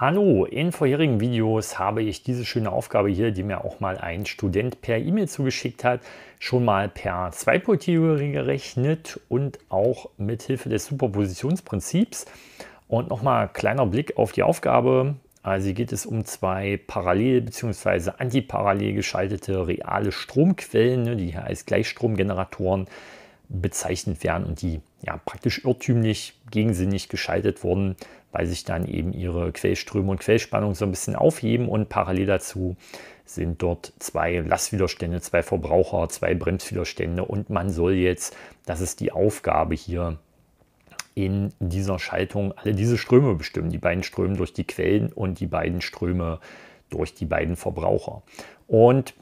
Hallo, in vorherigen Videos habe ich diese schöne Aufgabe hier, die mir auch mal ein Student per E-Mail zugeschickt hat, schon mal per Zweipoltheorie gerechnet und auch mit Hilfe des Superpositionsprinzips. Und nochmal kleiner Blick auf die Aufgabe. Also hier geht es um zwei parallel bzw. antiparallel geschaltete reale Stromquellen, ne, die hier als Gleichstromgeneratoren bezeichnet werden und die ja, praktisch irrtümlich, gegensinnig geschaltet wurden, weil sich dann eben ihre Quellströme und Quellspannung so ein bisschen aufheben und parallel dazu sind dort zwei Lastwiderstände, zwei Verbraucher, zwei Bremswiderstände und man soll jetzt, das ist die Aufgabe hier, in dieser Schaltung alle diese Ströme bestimmen, die beiden Ströme durch die Quellen und die beiden Ströme durch die beiden Verbraucher. Und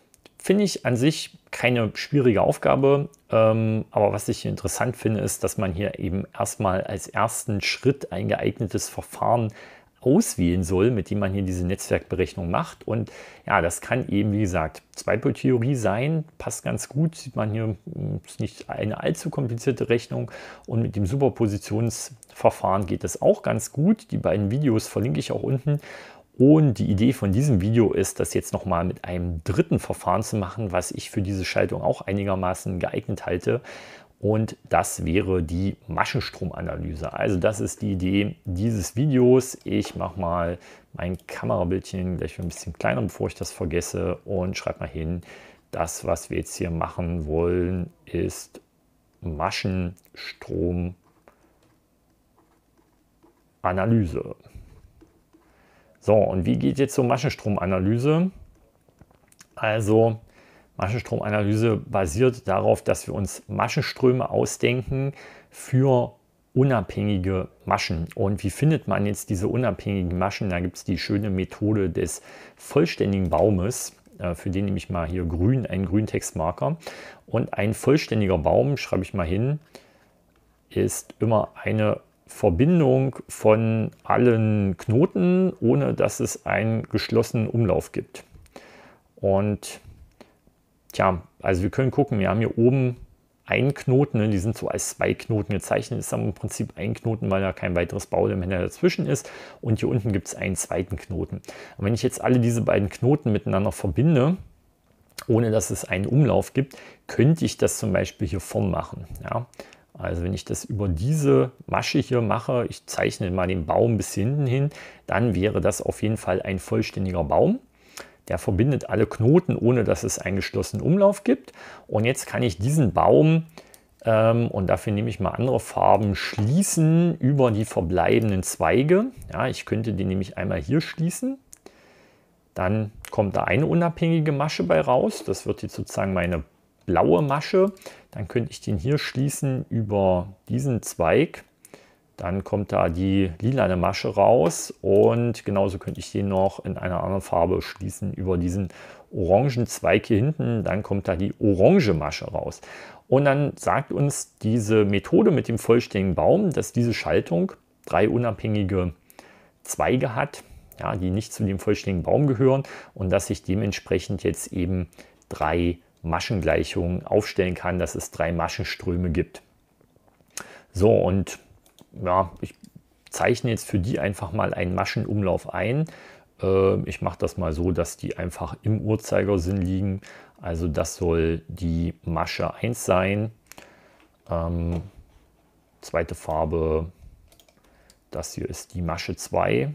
Finde ich an sich keine schwierige Aufgabe, ähm, aber was ich interessant finde, ist, dass man hier eben erstmal als ersten Schritt ein geeignetes Verfahren auswählen soll, mit dem man hier diese Netzwerkberechnung macht. Und ja, das kann eben, wie gesagt, Zweipeltheorie sein, passt ganz gut, sieht man hier, hm, ist nicht eine allzu komplizierte Rechnung. Und mit dem Superpositionsverfahren geht es auch ganz gut. Die beiden Videos verlinke ich auch unten. Und die Idee von diesem Video ist, das jetzt nochmal mit einem dritten Verfahren zu machen, was ich für diese Schaltung auch einigermaßen geeignet halte. Und das wäre die Maschenstromanalyse. Also das ist die Idee dieses Videos. Ich mache mal mein Kamerabildchen gleich ein bisschen kleiner, bevor ich das vergesse. Und schreibe mal hin, das, was wir jetzt hier machen wollen, ist Maschenstromanalyse. So, und wie geht jetzt so Maschenstromanalyse? Also, Maschenstromanalyse basiert darauf, dass wir uns Maschenströme ausdenken für unabhängige Maschen. Und wie findet man jetzt diese unabhängigen Maschen? Da gibt es die schöne Methode des vollständigen Baumes. Äh, für den nehme ich mal hier grün, einen grünen Textmarker. Und ein vollständiger Baum, schreibe ich mal hin, ist immer eine Verbindung von allen Knoten, ohne dass es einen geschlossenen Umlauf gibt. Und tja, also wir können gucken, wir haben hier oben einen Knoten, ne, die sind so als zwei Knoten gezeichnet, ist aber im Prinzip ein Knoten, weil da kein weiteres Bauelement dazwischen ist. Und hier unten gibt es einen zweiten Knoten. Und wenn ich jetzt alle diese beiden Knoten miteinander verbinde, ohne dass es einen Umlauf gibt, könnte ich das zum Beispiel hier vorn machen. Ja? Also wenn ich das über diese Masche hier mache, ich zeichne mal den Baum bis hinten hin, dann wäre das auf jeden Fall ein vollständiger Baum. Der verbindet alle Knoten, ohne dass es einen geschlossenen Umlauf gibt. Und jetzt kann ich diesen Baum, ähm, und dafür nehme ich mal andere Farben, schließen über die verbleibenden Zweige. Ja, ich könnte den nämlich einmal hier schließen. Dann kommt da eine unabhängige Masche bei raus. Das wird jetzt sozusagen meine blaue Masche. Dann könnte ich den hier schließen über diesen Zweig. Dann kommt da die lilane Masche raus und genauso könnte ich den noch in einer anderen Farbe schließen über diesen orangen Zweig hier hinten. Dann kommt da die orange Masche raus. Und dann sagt uns diese Methode mit dem vollständigen Baum, dass diese Schaltung drei unabhängige Zweige hat, ja, die nicht zu dem vollständigen Baum gehören und dass sich dementsprechend jetzt eben drei Maschengleichungen aufstellen kann, dass es drei Maschenströme gibt. So, und ja, ich zeichne jetzt für die einfach mal einen Maschenumlauf ein. Ähm, ich mache das mal so, dass die einfach im Uhrzeigersinn liegen. Also das soll die Masche 1 sein. Ähm, zweite Farbe, das hier ist die Masche 2.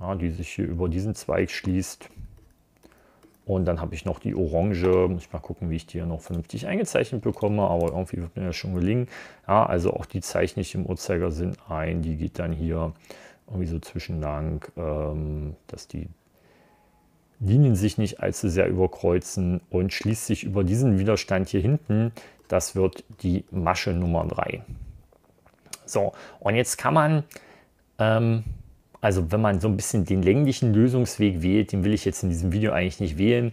Ja, die sich hier über diesen Zweig schließt. Und dann habe ich noch die Orange. Muss ich mal gucken, wie ich die hier noch vernünftig eingezeichnet bekomme. Aber irgendwie wird mir das schon gelingen. Ja, also auch die zeichne ich im Uhrzeigersinn ein. Die geht dann hier irgendwie so zwischenlang, ähm, dass die Linien sich nicht allzu sehr überkreuzen und schließt sich über diesen Widerstand hier hinten. Das wird die Masche Nummer 3. So, und jetzt kann man ähm, also wenn man so ein bisschen den länglichen Lösungsweg wählt, den will ich jetzt in diesem Video eigentlich nicht wählen,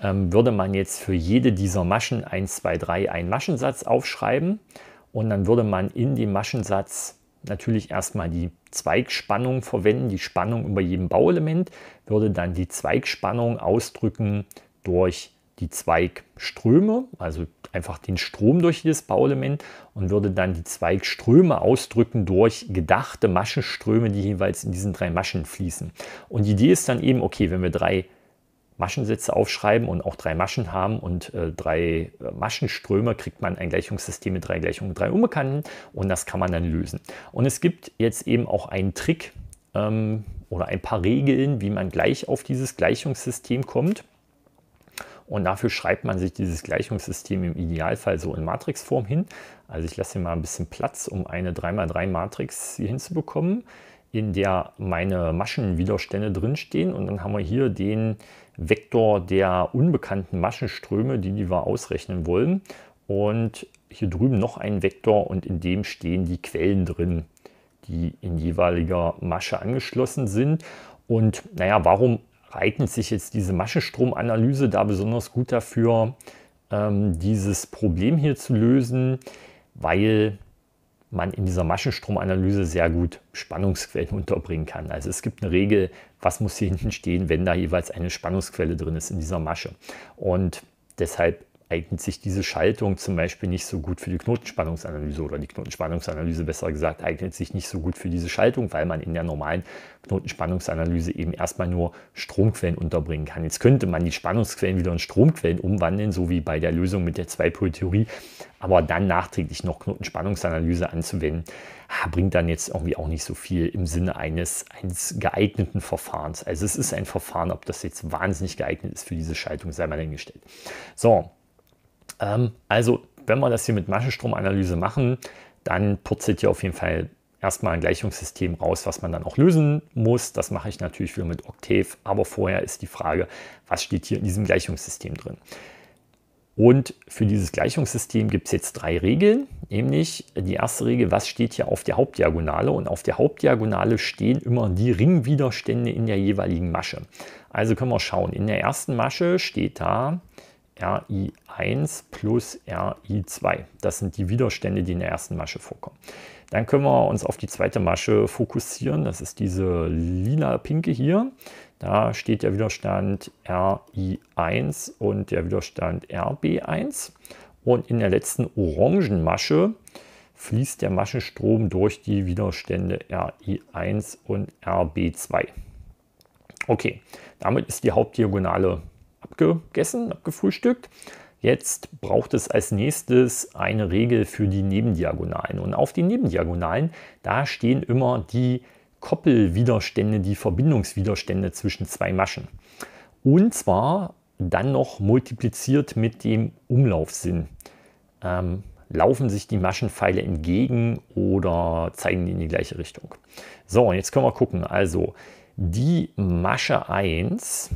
ähm, würde man jetzt für jede dieser Maschen 1, 2, 3 einen Maschensatz aufschreiben und dann würde man in dem Maschensatz natürlich erstmal die Zweigspannung verwenden, die Spannung über jedem Bauelement, würde dann die Zweigspannung ausdrücken durch die Zweigströme, also einfach den Strom durch jedes Bauelement und würde dann die Zweigströme ausdrücken durch gedachte Maschenströme, die jeweils in diesen drei Maschen fließen. Und die Idee ist dann eben, okay, wenn wir drei Maschensätze aufschreiben und auch drei Maschen haben und äh, drei äh, Maschenströme, kriegt man ein Gleichungssystem mit drei Gleichungen und drei Unbekannten und das kann man dann lösen. Und es gibt jetzt eben auch einen Trick ähm, oder ein paar Regeln, wie man gleich auf dieses Gleichungssystem kommt. Und dafür schreibt man sich dieses Gleichungssystem im Idealfall so in Matrixform hin. Also ich lasse hier mal ein bisschen Platz, um eine 3x3-Matrix hier hinzubekommen, in der meine Maschenwiderstände drinstehen. Und dann haben wir hier den Vektor der unbekannten Maschenströme, die, die wir ausrechnen wollen. Und hier drüben noch einen Vektor und in dem stehen die Quellen drin, die in jeweiliger Masche angeschlossen sind. Und naja, warum eignet sich jetzt diese Maschenstromanalyse da besonders gut dafür, ähm, dieses Problem hier zu lösen, weil man in dieser Maschenstromanalyse sehr gut Spannungsquellen unterbringen kann. Also es gibt eine Regel, was muss hier hinten stehen, wenn da jeweils eine Spannungsquelle drin ist in dieser Masche. Und deshalb eignet sich diese Schaltung zum Beispiel nicht so gut für die Knotenspannungsanalyse oder die Knotenspannungsanalyse besser gesagt eignet sich nicht so gut für diese Schaltung, weil man in der normalen Knotenspannungsanalyse eben erstmal nur Stromquellen unterbringen kann. Jetzt könnte man die Spannungsquellen wieder in Stromquellen umwandeln, so wie bei der Lösung mit der Zweipol-Theorie, aber dann nachträglich noch Knotenspannungsanalyse anzuwenden, bringt dann jetzt irgendwie auch nicht so viel im Sinne eines, eines geeigneten Verfahrens. Also es ist ein Verfahren, ob das jetzt wahnsinnig geeignet ist für diese Schaltung, sei mal dahingestellt. So, ähm, also, wenn wir das hier mit Maschenstromanalyse machen, dann purzelt ihr auf jeden Fall erstmal ein Gleichungssystem raus, was man dann auch lösen muss. Das mache ich natürlich wieder mit Octave, aber vorher ist die Frage, was steht hier in diesem Gleichungssystem drin? Und für dieses Gleichungssystem gibt es jetzt drei Regeln, nämlich die erste Regel, was steht hier auf der Hauptdiagonale? Und auf der Hauptdiagonale stehen immer die Ringwiderstände in der jeweiligen Masche. Also können wir schauen, in der ersten Masche steht da RI1 plus RI2. Das sind die Widerstände, die in der ersten Masche vorkommen. Dann können wir uns auf die zweite Masche fokussieren. Das ist diese lila-pinke hier. Da steht der Widerstand RI1 und der Widerstand RB1. Und in der letzten orangen Masche fließt der Maschenstrom durch die Widerstände RI1 und RB2. Okay, damit ist die Hauptdiagonale abgegessen, abgefrühstückt. Jetzt braucht es als nächstes eine Regel für die Nebendiagonalen. Und auf den Nebendiagonalen, da stehen immer die Koppelwiderstände, die Verbindungswiderstände zwischen zwei Maschen. Und zwar dann noch multipliziert mit dem Umlaufsinn. Ähm, laufen sich die Maschenpfeile entgegen oder zeigen die in die gleiche Richtung. So, und jetzt können wir gucken. Also die Masche 1,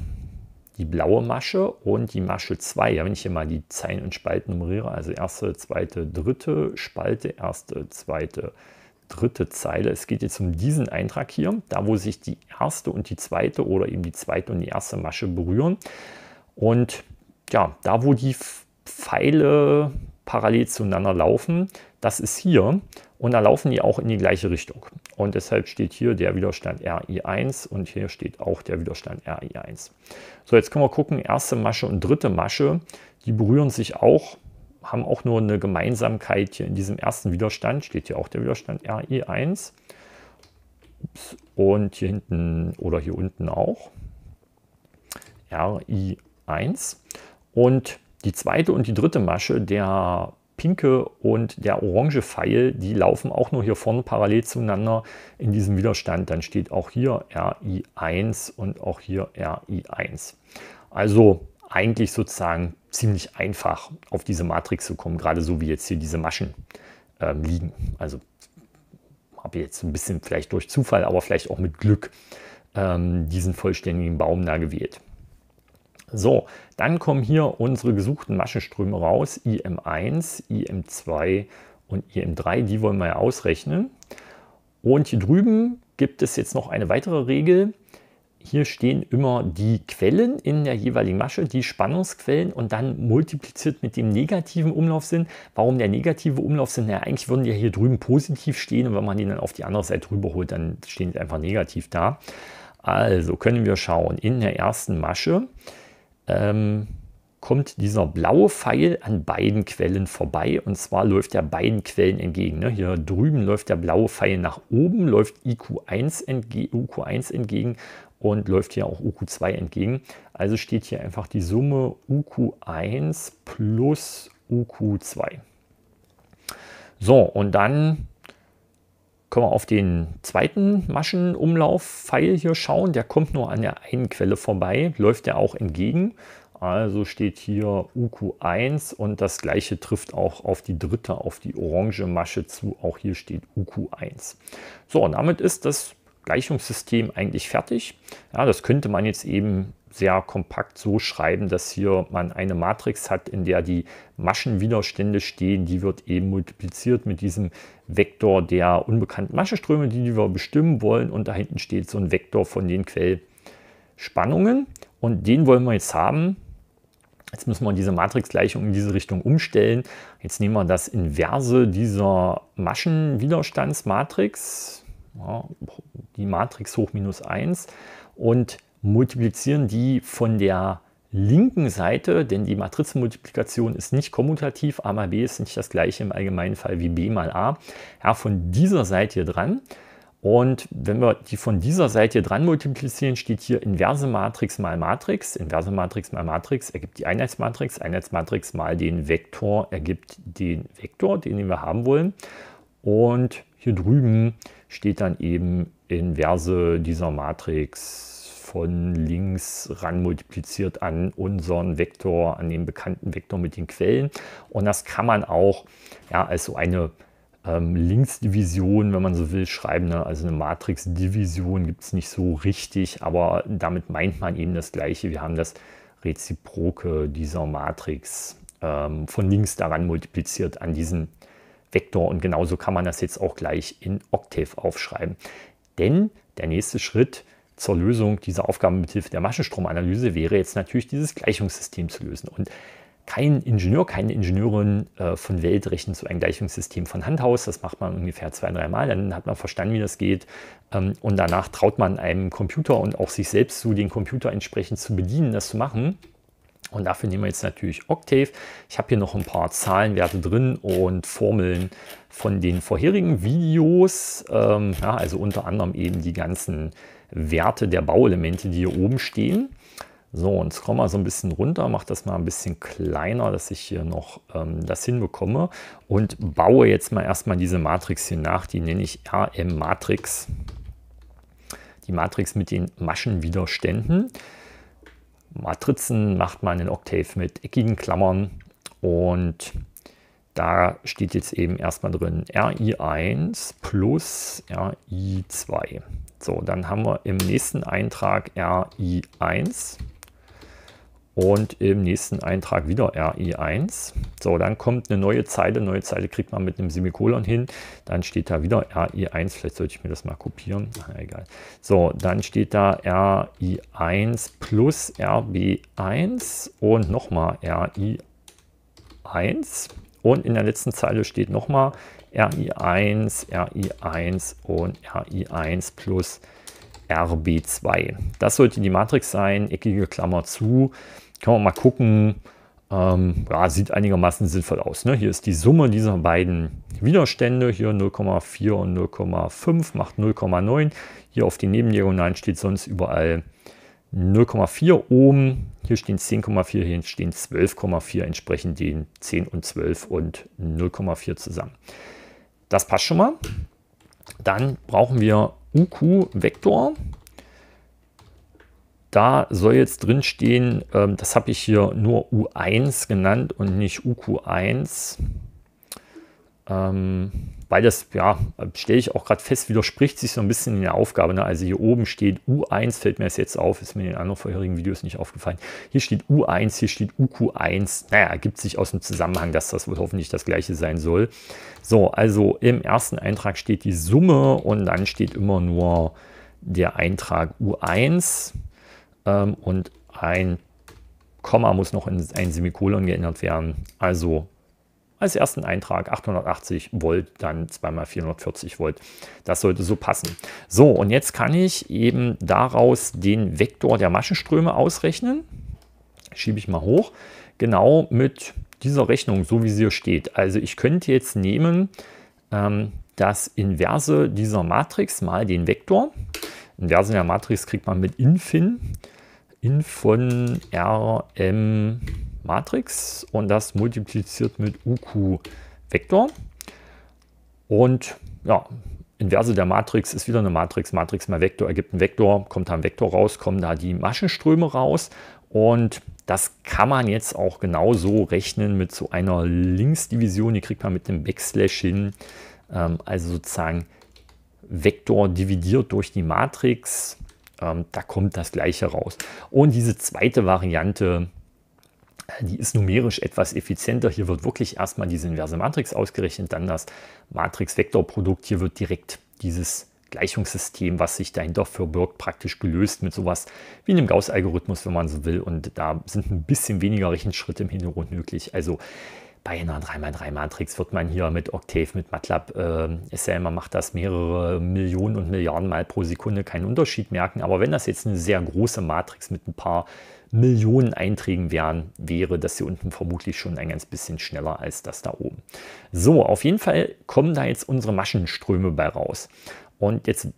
die blaue Masche und die Masche 2. Ja, wenn ich hier mal die Zeilen und Spalten nummeriere, also erste, zweite, dritte Spalte, erste, zweite, dritte Zeile. Es geht jetzt um diesen Eintrag hier, da wo sich die erste und die zweite oder eben die zweite und die erste Masche berühren. Und ja, da wo die Pfeile parallel zueinander laufen. Das ist hier und da laufen die auch in die gleiche Richtung. Und deshalb steht hier der Widerstand RI1 und hier steht auch der Widerstand RI1. So, jetzt können wir gucken, erste Masche und dritte Masche, die berühren sich auch, haben auch nur eine Gemeinsamkeit hier in diesem ersten Widerstand, steht hier auch der Widerstand RI1. Ups. Und hier hinten oder hier unten auch RI1. Und die zweite und die dritte Masche, der pinke und der orange Pfeil, die laufen auch nur hier vorne parallel zueinander in diesem Widerstand. Dann steht auch hier RI1 und auch hier RI1. Also eigentlich sozusagen ziemlich einfach auf diese Matrix zu kommen, gerade so wie jetzt hier diese Maschen äh, liegen. Also habe ich jetzt ein bisschen vielleicht durch Zufall, aber vielleicht auch mit Glück ähm, diesen vollständigen Baum da gewählt. So, dann kommen hier unsere gesuchten Maschenströme raus, IM1, IM2 und IM3, die wollen wir ja ausrechnen. Und hier drüben gibt es jetzt noch eine weitere Regel. Hier stehen immer die Quellen in der jeweiligen Masche, die Spannungsquellen und dann multipliziert mit dem negativen Umlaufsinn. Warum der negative Umlaufsinn? Naja, eigentlich würden die ja hier drüben positiv stehen und wenn man die dann auf die andere Seite rüberholt, dann stehen die einfach negativ da. Also können wir schauen, in der ersten Masche ähm, kommt dieser blaue Pfeil an beiden Quellen vorbei. Und zwar läuft er beiden Quellen entgegen. Ne? Hier drüben läuft der blaue Pfeil nach oben, läuft IQ1 entge UQ1 entgegen und läuft hier auch UQ2 entgegen. Also steht hier einfach die Summe UQ1 plus UQ2. So, und dann können wir auf den zweiten Maschenumlauf-Pfeil hier schauen. Der kommt nur an der einen Quelle vorbei, läuft ja auch entgegen. Also steht hier UQ1 und das gleiche trifft auch auf die dritte, auf die orange Masche zu. Auch hier steht UQ1. So, und damit ist das Gleichungssystem eigentlich fertig. Ja, das könnte man jetzt eben sehr kompakt so schreiben, dass hier man eine Matrix hat, in der die Maschenwiderstände stehen. Die wird eben multipliziert mit diesem Vektor der unbekannten Mascheströme, die wir bestimmen wollen. Und da hinten steht so ein Vektor von den Quellspannungen. Und den wollen wir jetzt haben. Jetzt müssen wir diese Matrixgleichung in diese Richtung umstellen. Jetzt nehmen wir das Inverse dieser Maschenwiderstandsmatrix ja, die Matrix hoch minus 1 und multiplizieren die von der linken Seite, denn die Matrizenmultiplikation ist nicht kommutativ, a mal b ist nicht das gleiche im allgemeinen Fall wie b mal a, ja, von dieser Seite hier dran. Und wenn wir die von dieser Seite hier dran multiplizieren, steht hier inverse Matrix mal Matrix. Inverse Matrix mal Matrix ergibt die Einheitsmatrix. Einheitsmatrix mal den Vektor ergibt den Vektor, den wir haben wollen. Und hier drüben steht dann eben inverse dieser Matrix von links ran multipliziert an unseren Vektor, an den bekannten Vektor mit den Quellen. Und das kann man auch ja, als so eine ähm, Linksdivision, wenn man so will, schreiben. Ne? Also eine Matrixdivision gibt es nicht so richtig, aber damit meint man eben das Gleiche. Wir haben das Reziproke dieser Matrix ähm, von links daran multipliziert an diesen Vektor und genauso kann man das jetzt auch gleich in Octave aufschreiben. Denn der nächste Schritt zur Lösung dieser Aufgaben mithilfe der Maschenstromanalyse wäre jetzt natürlich dieses Gleichungssystem zu lösen. Und kein Ingenieur, keine Ingenieurin äh, von Welt rechnet so ein Gleichungssystem von Hand aus. Das macht man ungefähr zwei, dreimal, dann hat man verstanden, wie das geht. Ähm, und danach traut man einem Computer und auch sich selbst zu, den Computer entsprechend zu bedienen, das zu machen. Und dafür nehmen wir jetzt natürlich Octave. Ich habe hier noch ein paar Zahlenwerte drin und Formeln von den vorherigen Videos. Ähm, ja, also unter anderem eben die ganzen Werte der Bauelemente, die hier oben stehen. So, und scroll mal so ein bisschen runter, mache das mal ein bisschen kleiner, dass ich hier noch ähm, das hinbekomme und baue jetzt mal erstmal diese Matrix hier nach. Die nenne ich RM-Matrix. Die Matrix mit den Maschenwiderständen. Matrizen macht man in Octave mit eckigen Klammern und da steht jetzt eben erstmal drin RI1 plus RI2. So, dann haben wir im nächsten Eintrag RI1 und im nächsten Eintrag wieder RI1. E so, dann kommt eine neue Zeile. Neue Zeile kriegt man mit einem Semikolon hin. Dann steht da wieder RI1. E Vielleicht sollte ich mir das mal kopieren. Na, ah, egal. So, dann steht da RI1 e plus RB1 und nochmal RI1. Und in der letzten Zeile steht nochmal RI1, RI1 und RI1 plus RB2. Das sollte die Matrix sein, eckige Klammer zu. Kann man mal gucken. Ähm, ja, sieht einigermaßen sinnvoll aus. Ne? Hier ist die Summe dieser beiden Widerstände. Hier 0,4 und 0,5 macht 0,9. Hier auf den Nebendiagonalen steht sonst überall 0,4 oben. Hier stehen 10,4, hier stehen 12,4, entsprechend den 10 und 12 und 0,4 zusammen. Das passt schon mal. Dann brauchen wir UQ-Vektor da soll jetzt drin stehen, ähm, das habe ich hier nur U1 genannt und nicht UQ1. Ähm, weil das, ja, stelle ich auch gerade fest, widerspricht sich so ein bisschen in der Aufgabe. Ne? Also hier oben steht U1, fällt mir das jetzt auf, ist mir in den anderen vorherigen Videos nicht aufgefallen. Hier steht U1, hier steht UQ1. Naja, ergibt sich aus dem Zusammenhang, dass das wohl hoffentlich das gleiche sein soll. So, also im ersten Eintrag steht die Summe und dann steht immer nur der Eintrag U1 ähm, und ein Komma muss noch in ein Semikolon geändert werden. Also als ersten Eintrag 880 Volt, dann zweimal 440 Volt. Das sollte so passen. So, und jetzt kann ich eben daraus den Vektor der Maschenströme ausrechnen. Schiebe ich mal hoch. Genau mit dieser Rechnung, so wie sie hier steht. Also ich könnte jetzt nehmen ähm, das Inverse dieser Matrix mal den Vektor. Inverse der Matrix kriegt man mit Infin in von RM Matrix und das multipliziert mit UQ Vektor. Und ja, Inverse der Matrix ist wieder eine Matrix. Matrix mal Vektor ergibt einen Vektor, kommt da ein Vektor raus, kommen da die Maschenströme raus. Und das kann man jetzt auch genauso rechnen mit so einer Linksdivision. Die kriegt man mit dem Backslash hin. Ähm, also sozusagen Vektor dividiert durch die Matrix ähm, da kommt das gleiche raus. Und diese zweite Variante, äh, die ist numerisch etwas effizienter. Hier wird wirklich erstmal diese inverse Matrix ausgerechnet, dann das Matrix-Vektorprodukt. Hier wird direkt dieses Gleichungssystem, was sich dahinter verbirgt, praktisch gelöst mit sowas wie einem Gauss-Algorithmus, wenn man so will. Und da sind ein bisschen weniger Rechenschritte im Hintergrund möglich. Also bei einer 3x3-Matrix wird man hier mit Octave, mit MATLAB, äh, SLM macht das mehrere Millionen und Milliarden Mal pro Sekunde keinen Unterschied merken. Aber wenn das jetzt eine sehr große Matrix mit ein paar Millionen Einträgen wären, wäre das hier unten vermutlich schon ein ganz bisschen schneller als das da oben. So, auf jeden Fall kommen da jetzt unsere Maschenströme bei raus. Und jetzt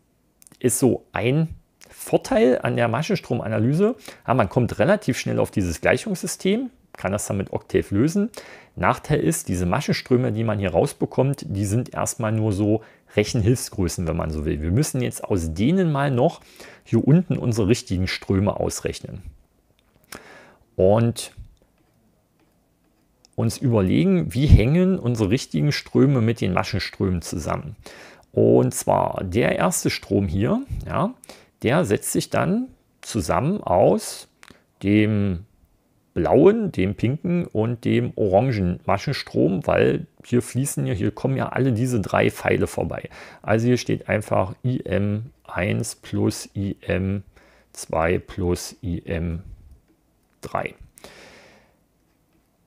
ist so ein Vorteil an der Maschenstromanalyse, ja, man kommt relativ schnell auf dieses Gleichungssystem, kann das dann mit Octave lösen. Nachteil ist, diese Maschenströme, die man hier rausbekommt, die sind erstmal nur so Rechenhilfsgrößen, wenn man so will. Wir müssen jetzt aus denen mal noch hier unten unsere richtigen Ströme ausrechnen. Und uns überlegen, wie hängen unsere richtigen Ströme mit den Maschenströmen zusammen. Und zwar der erste Strom hier, ja, der setzt sich dann zusammen aus dem blauen, dem pinken und dem orangen Maschenstrom, weil hier fließen ja, hier kommen ja alle diese drei Pfeile vorbei. Also hier steht einfach IM1 plus IM2 plus IM3.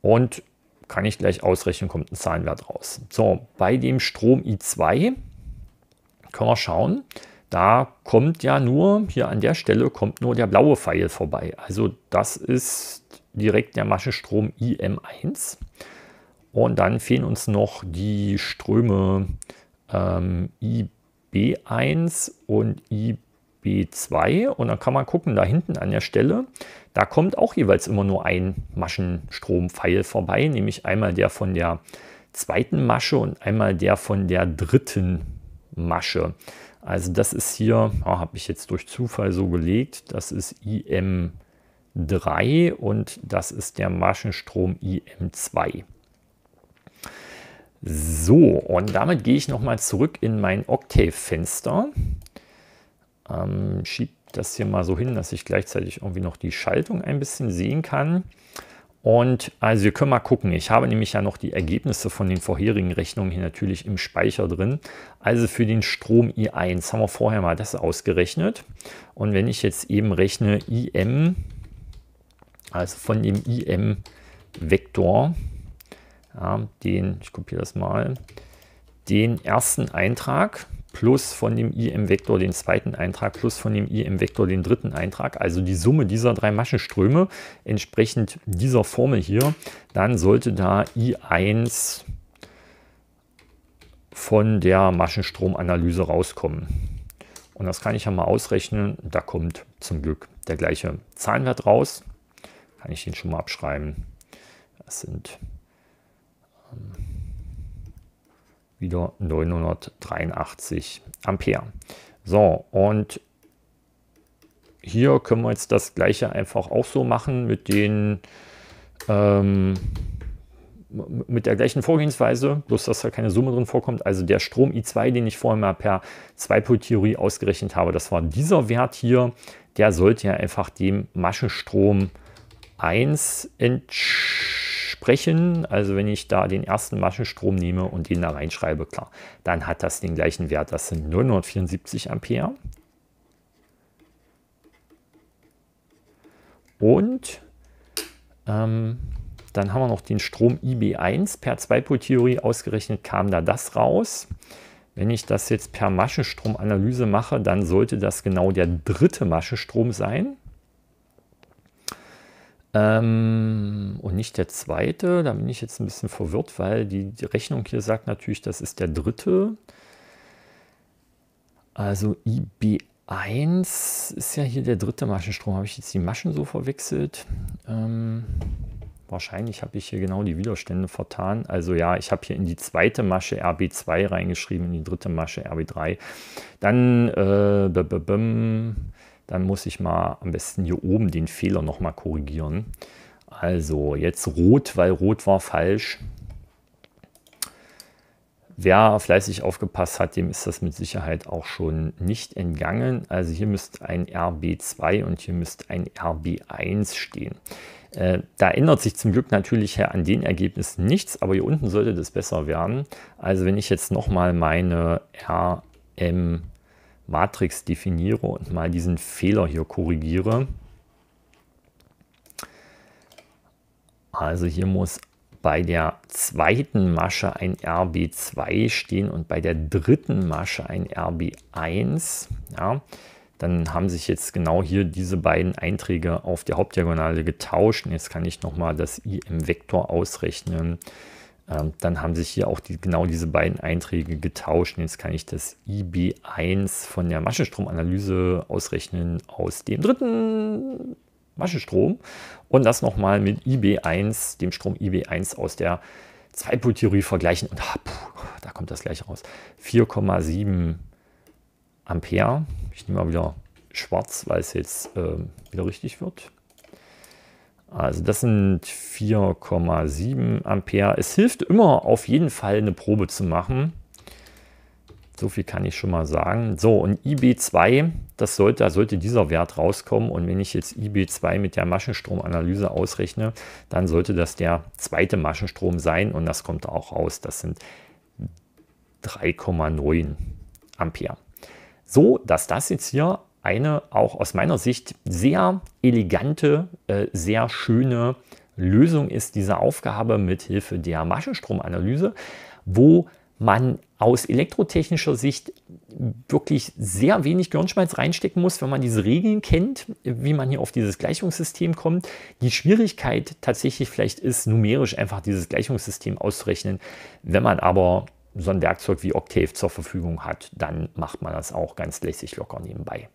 Und kann ich gleich ausrechnen, kommt ein Zahlenwert raus. So, bei dem Strom I2 können wir schauen. Da kommt ja nur, hier an der Stelle kommt nur der blaue Pfeil vorbei. Also das ist direkt der Maschenstrom IM1. Und dann fehlen uns noch die Ströme ähm, IB1 und IB2. Und dann kann man gucken, da hinten an der Stelle, da kommt auch jeweils immer nur ein Maschenstrompfeil vorbei, nämlich einmal der von der zweiten Masche und einmal der von der dritten Masche. Also das ist hier, oh, ah, habe ich jetzt durch Zufall so gelegt, das ist IM1. 3 und das ist der Maschenstrom IM2. So, und damit gehe ich nochmal zurück in mein Octave-Fenster. Ähm, schiebe das hier mal so hin, dass ich gleichzeitig irgendwie noch die Schaltung ein bisschen sehen kann. Und also wir können mal gucken. Ich habe nämlich ja noch die Ergebnisse von den vorherigen Rechnungen hier natürlich im Speicher drin. Also für den Strom I1 haben wir vorher mal das ausgerechnet. Und wenn ich jetzt eben rechne, IM also von dem IM-Vektor, ja, den, ich kopiere das mal, den ersten Eintrag plus von dem IM-Vektor den zweiten Eintrag plus von dem IM-Vektor den dritten Eintrag, also die Summe dieser drei Maschenströme entsprechend dieser Formel hier, dann sollte da I1 von der Maschenstromanalyse rauskommen. Und das kann ich ja mal ausrechnen, da kommt zum Glück der gleiche Zahlenwert raus kann ich den schon mal abschreiben. Das sind ähm, wieder 983 Ampere. So, und hier können wir jetzt das gleiche einfach auch so machen mit den ähm, mit der gleichen Vorgehensweise, bloß dass da keine Summe drin vorkommt. Also der Strom I2, den ich vorher mal per Zweipol-Theorie ausgerechnet habe, das war dieser Wert hier, der sollte ja einfach dem Maschenstrom 1 entsprechen. Also wenn ich da den ersten Maschenstrom nehme und den da reinschreibe, klar, dann hat das den gleichen Wert. Das sind 974 Ampere. Und ähm, dann haben wir noch den Strom IB1. Per 2-Pol-Theorie ausgerechnet kam da das raus. Wenn ich das jetzt per Maschenstromanalyse mache, dann sollte das genau der dritte Maschenstrom sein. Ähm, und nicht der zweite. Da bin ich jetzt ein bisschen verwirrt, weil die, die Rechnung hier sagt natürlich, das ist der dritte. Also IB1 ist ja hier der dritte Maschenstrom. Habe ich jetzt die Maschen so verwechselt? Ähm, wahrscheinlich habe ich hier genau die Widerstände vertan. Also ja, ich habe hier in die zweite Masche RB2 reingeschrieben, in die dritte Masche RB3. Dann äh, dann muss ich mal am besten hier oben den Fehler nochmal korrigieren. Also jetzt rot, weil rot war falsch. Wer fleißig aufgepasst hat, dem ist das mit Sicherheit auch schon nicht entgangen. Also hier müsste ein RB2 und hier müsste ein RB1 stehen. Äh, da ändert sich zum Glück natürlich an den Ergebnissen nichts, aber hier unten sollte das besser werden. Also wenn ich jetzt nochmal meine RM 2 Matrix definiere und mal diesen Fehler hier korrigiere. Also hier muss bei der zweiten Masche ein RB2 stehen und bei der dritten Masche ein RB1. Ja, dann haben sich jetzt genau hier diese beiden Einträge auf der Hauptdiagonale getauscht. Und jetzt kann ich nochmal das I im Vektor ausrechnen. Ähm, dann haben sich hier auch die, genau diese beiden Einträge getauscht. jetzt kann ich das IB1 von der Maschenstromanalyse ausrechnen aus dem dritten Maschenstrom und das nochmal mit IB1, dem Strom IB1 aus der Zweipoltheorie vergleichen. Und ah, puh, da kommt das gleich raus. 4,7 Ampere. Ich nehme mal wieder schwarz, weil es jetzt äh, wieder richtig wird. Also das sind 4,7 Ampere. Es hilft immer auf jeden Fall eine Probe zu machen. So viel kann ich schon mal sagen. So, und IB2, das sollte, da sollte dieser Wert rauskommen. Und wenn ich jetzt IB2 mit der Maschenstromanalyse ausrechne, dann sollte das der zweite Maschenstrom sein. Und das kommt auch raus. Das sind 3,9 Ampere. So, dass das jetzt hier eine auch aus meiner Sicht sehr elegante, äh, sehr schöne Lösung ist diese Aufgabe mit Hilfe der Maschenstromanalyse, wo man aus elektrotechnischer Sicht wirklich sehr wenig Gehirnschmalz reinstecken muss, wenn man diese Regeln kennt, wie man hier auf dieses Gleichungssystem kommt. Die Schwierigkeit tatsächlich vielleicht ist, numerisch einfach dieses Gleichungssystem auszurechnen. Wenn man aber so ein Werkzeug wie Octave zur Verfügung hat, dann macht man das auch ganz lässig locker nebenbei.